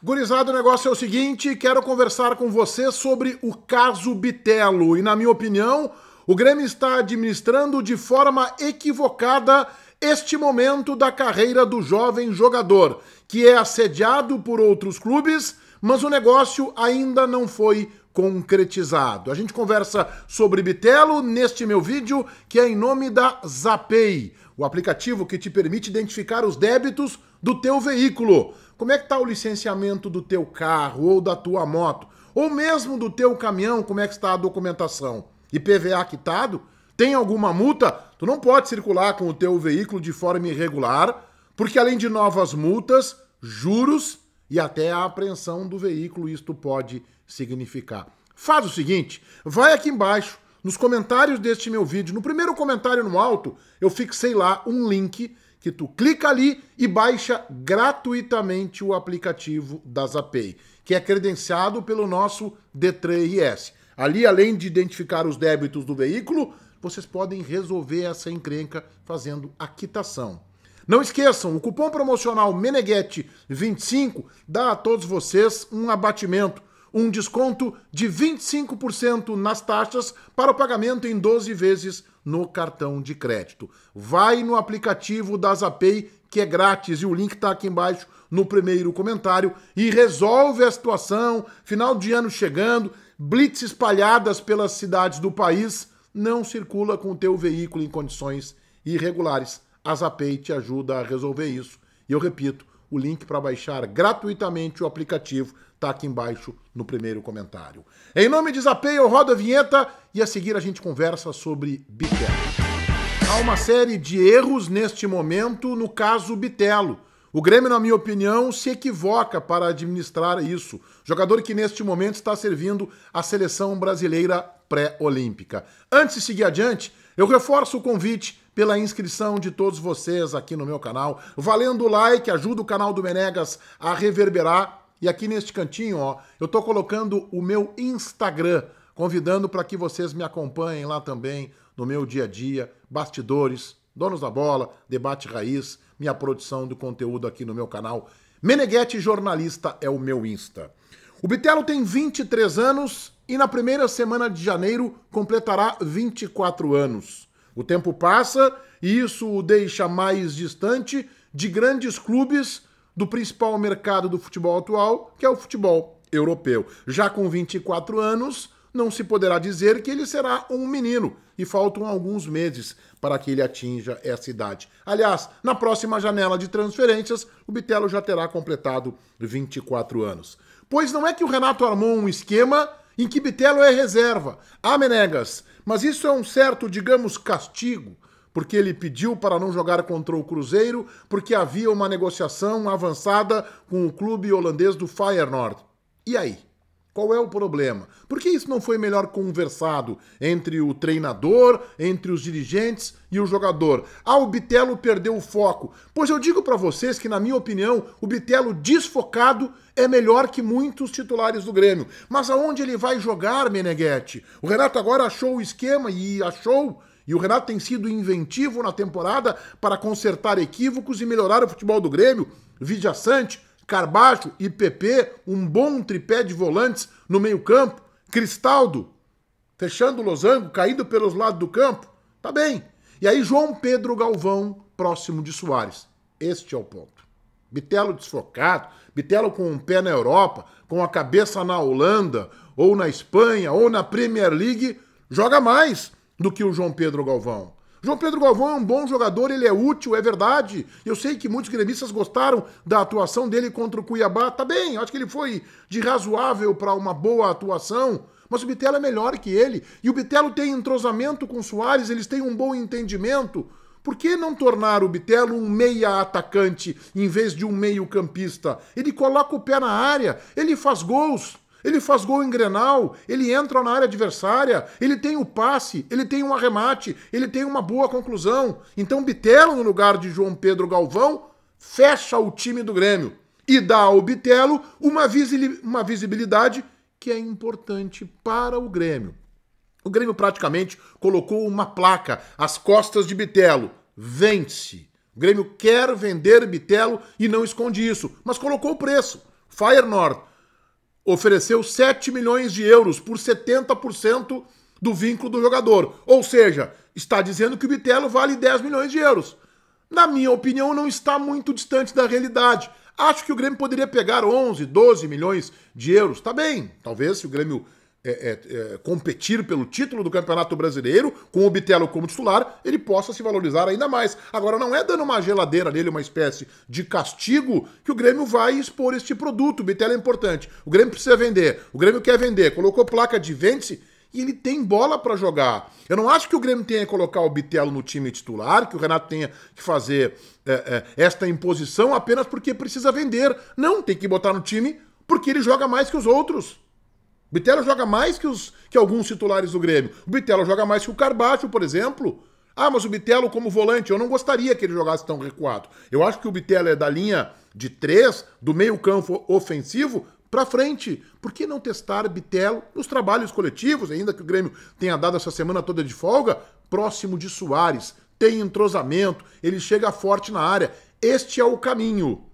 Gurizado, o negócio é o seguinte: quero conversar com você sobre o caso Bitelo. E, na minha opinião, o Grêmio está administrando de forma equivocada este momento da carreira do jovem jogador, que é assediado por outros clubes, mas o negócio ainda não foi concretizado. A gente conversa sobre Bitelo neste meu vídeo, que é em nome da Zapay, o aplicativo que te permite identificar os débitos do teu veículo. Como é que está o licenciamento do teu carro ou da tua moto? Ou mesmo do teu caminhão, como é que está a documentação? IPVA quitado? Tem alguma multa? Tu não pode circular com o teu veículo de forma irregular, porque além de novas multas, juros e até a apreensão do veículo, isto pode significar. Faz o seguinte, vai aqui embaixo, nos comentários deste meu vídeo, no primeiro comentário no alto, eu fixei lá um link que tu clica ali e baixa gratuitamente o aplicativo da Zapay, que é credenciado pelo nosso D3RS. Ali, além de identificar os débitos do veículo, vocês podem resolver essa encrenca fazendo a quitação. Não esqueçam, o cupom promocional Meneguete 25 dá a todos vocês um abatimento, um desconto de 25% nas taxas para o pagamento em 12 vezes no cartão de crédito. Vai no aplicativo da Zapay, que é grátis, e o link está aqui embaixo no primeiro comentário, e resolve a situação. Final de ano chegando, blitz espalhadas pelas cidades do país. Não circula com o teu veículo em condições irregulares. A Zapay te ajuda a resolver isso. E eu repito, o link para baixar gratuitamente o aplicativo está aqui embaixo no primeiro comentário. Em nome de Zapeio, roda a vinheta e a seguir a gente conversa sobre Bitelo. Há uma série de erros neste momento no caso Bitelo. O Grêmio, na minha opinião, se equivoca para administrar isso. Jogador que neste momento está servindo a seleção brasileira pré-olímpica. Antes de seguir adiante, eu reforço o convite pela inscrição de todos vocês aqui no meu canal. Valendo o like, ajuda o canal do Menegas a reverberar. E aqui neste cantinho, ó, eu tô colocando o meu Instagram, convidando para que vocês me acompanhem lá também no meu dia a dia, bastidores, donos da bola, debate raiz, minha produção do conteúdo aqui no meu canal. Meneghete Jornalista é o meu Insta. O Bitelo tem 23 anos e na primeira semana de janeiro completará 24 anos. O tempo passa e isso o deixa mais distante de grandes clubes do principal mercado do futebol atual, que é o futebol europeu. Já com 24 anos, não se poderá dizer que ele será um menino e faltam alguns meses para que ele atinja essa idade. Aliás, na próxima janela de transferências, o Bitelo já terá completado 24 anos. Pois não é que o Renato armou um esquema em que Bitelo é reserva. Ah, Menegas, mas isso é um certo, digamos, castigo, porque ele pediu para não jogar contra o Cruzeiro, porque havia uma negociação avançada com o clube holandês do Feyenoord. E aí? Qual é o problema? Por que isso não foi melhor conversado entre o treinador, entre os dirigentes e o jogador? Ah, o Bitelo perdeu o foco. Pois eu digo para vocês que, na minha opinião, o Bitelo desfocado é melhor que muitos titulares do Grêmio. Mas aonde ele vai jogar, Meneghetti? O Renato agora achou o esquema e achou e o Renato tem sido inventivo na temporada para consertar equívocos e melhorar o futebol do Grêmio. Vidia Sante, Carbacho e PP, um bom tripé de volantes no meio-campo. Cristaldo, fechando o losango, caído pelos lados do campo. Tá bem. E aí, João Pedro Galvão, próximo de Soares. Este é o ponto. Bitelo desfocado, Bitelo com um pé na Europa, com a cabeça na Holanda, ou na Espanha, ou na Premier League, joga mais do que o João Pedro Galvão. João Pedro Galvão é um bom jogador, ele é útil, é verdade. Eu sei que muitos gremistas gostaram da atuação dele contra o Cuiabá. Tá bem, acho que ele foi de razoável para uma boa atuação. Mas o Bitelo é melhor que ele. E o Bitelo tem entrosamento com o Soares, eles têm um bom entendimento. Por que não tornar o Bitelo um meia atacante em vez de um meio campista? Ele coloca o pé na área, ele faz gols. Ele faz gol em Grenal, ele entra na área adversária, ele tem o passe, ele tem um arremate, ele tem uma boa conclusão. Então Bitelo, no lugar de João Pedro Galvão, fecha o time do Grêmio e dá ao Bitelo uma, visi uma visibilidade que é importante para o Grêmio. O Grêmio praticamente colocou uma placa às costas de Bitelo. Vence. O Grêmio quer vender Bitelo e não esconde isso, mas colocou o preço. Fire North ofereceu 7 milhões de euros por 70% do vínculo do jogador. Ou seja, está dizendo que o Bitelo vale 10 milhões de euros. Na minha opinião, não está muito distante da realidade. Acho que o Grêmio poderia pegar 11, 12 milhões de euros. Tá bem, talvez se o Grêmio é, é, é, competir pelo título do Campeonato Brasileiro, com o Bitelo como titular, ele possa se valorizar ainda mais. Agora, não é dando uma geladeira nele, uma espécie de castigo, que o Grêmio vai expor este produto. O Bitelo é importante. O Grêmio precisa vender. O Grêmio quer vender. Colocou placa de vende e ele tem bola para jogar. Eu não acho que o Grêmio tenha que colocar o Bitelo no time titular, que o Renato tenha que fazer é, é, esta imposição apenas porque precisa vender. Não, tem que botar no time porque ele joga mais que os outros. O Bitelo joga mais que, os, que alguns titulares do Grêmio. O Bitelo joga mais que o Carbacho, por exemplo. Ah, mas o Bittello como volante, eu não gostaria que ele jogasse tão recuado. Eu acho que o Bittello é da linha de três, do meio-campo ofensivo para frente. Por que não testar Bittello nos trabalhos coletivos, ainda que o Grêmio tenha dado essa semana toda de folga, próximo de Soares? Tem entrosamento, ele chega forte na área. Este é o caminho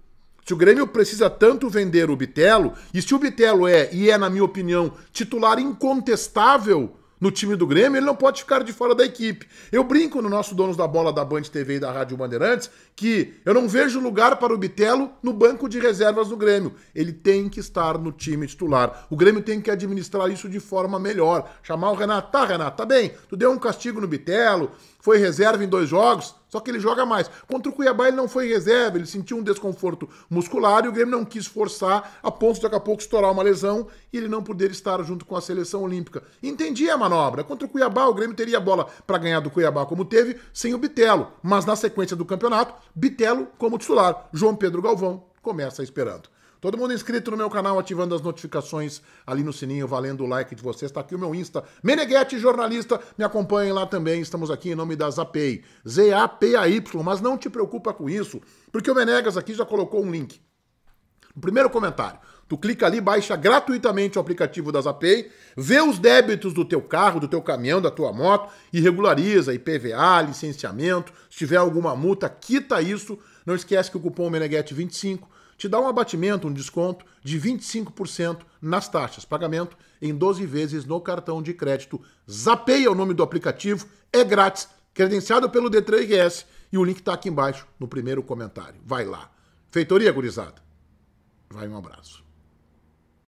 se o Grêmio precisa tanto vender o Bitelo, e se o Bitelo é, e é, na minha opinião, titular incontestável no time do Grêmio, ele não pode ficar de fora da equipe. Eu brinco no nosso Donos da Bola da Band TV e da Rádio Bandeirantes que eu não vejo lugar para o Bitelo no banco de reservas do Grêmio. Ele tem que estar no time titular. O Grêmio tem que administrar isso de forma melhor. Chamar o Renato. Tá, Renato, tá bem. Tu deu um castigo no Bitelo, foi reserva em dois jogos. Só que ele joga mais. Contra o Cuiabá ele não foi reserva, ele sentiu um desconforto muscular e o Grêmio não quis forçar a ponto de daqui a pouco estourar uma lesão e ele não poder estar junto com a seleção olímpica. Entendi a manobra. Contra o Cuiabá o Grêmio teria bola para ganhar do Cuiabá como teve, sem o Bitelo. Mas na sequência do campeonato, Bitelo como titular. João Pedro Galvão começa esperando. Todo mundo inscrito no meu canal, ativando as notificações ali no sininho, valendo o like de vocês. Está aqui o meu Insta, Meneghete Jornalista. Me acompanhem lá também. Estamos aqui em nome da Zapay. Z-A-P-A-Y. Mas não te preocupa com isso, porque o Menegas aqui já colocou um link. No primeiro comentário. Tu clica ali, baixa gratuitamente o aplicativo da Zapay, vê os débitos do teu carro, do teu caminhão, da tua moto e regulariza IPVA, licenciamento. Se tiver alguma multa, quita isso. Não esquece que o cupom Meneghete25 te dá um abatimento, um desconto de 25% nas taxas. Pagamento em 12 vezes no cartão de crédito. Zapeia o nome do aplicativo, é grátis, credenciado pelo D3RS e o link está aqui embaixo no primeiro comentário. Vai lá. Feitoria, gurizada. Vai, um abraço.